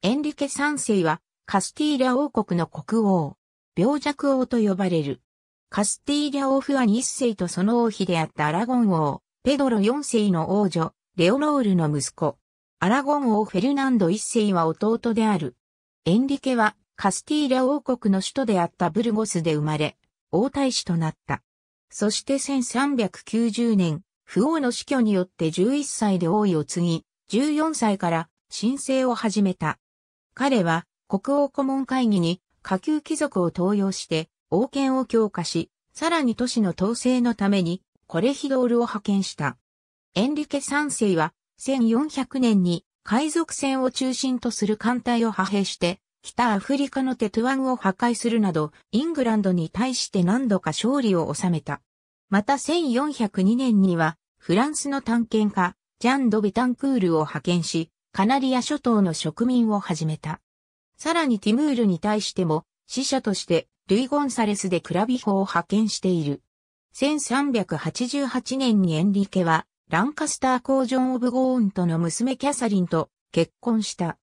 エンリケ三世はカスティーリャ王国の国王、病弱王と呼ばれる。カスティーリャ王フアニ一世とその王妃であったアラゴン王、ペドロ四世の王女、レオロールの息子。アラゴン王フェルナンド一世は弟である。エンリケはカスティーリャ王国の首都であったブルゴスで生まれ、王太子となった。そして1390年、不王の死去によって11歳で王位を継ぎ、14歳から申請を始めた。彼は国王顧問会議に下級貴族を登用して王権を強化し、さらに都市の統制のためにコレヒドールを派遣した。エンリケ3世は1400年に海賊船を中心とする艦隊を派兵して北アフリカのテトゥアンを破壊するなどイングランドに対して何度か勝利を収めた。また1402年にはフランスの探検家ジャン・ド・ビタンクールを派遣しカナリア諸島の植民を始めた。さらにティムールに対しても、死者として、ルイ・ゴンサレスでクラビホを派遣している。1388年にエンリケは、ランカスター公ジョン・オブ・ゴーンとの娘キャサリンと結婚した。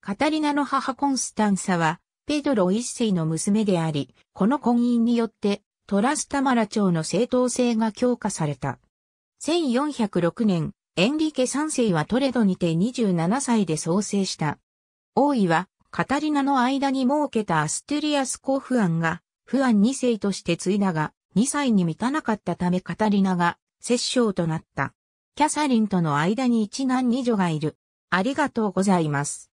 カタリナの母コンスタンサは、ペドロ一世の娘であり、この婚姻によって、トラスタマラ朝の正当性が強化された。1406年、エンリケ三世はトレドにて27歳で創生した。王位は、カタリナの間に設けたアステリアス公アンが、フアン2世として継いだが、2歳に満たなかったためカタリナが、摂政となった。キャサリンとの間に一男二女がいる。ありがとうございます。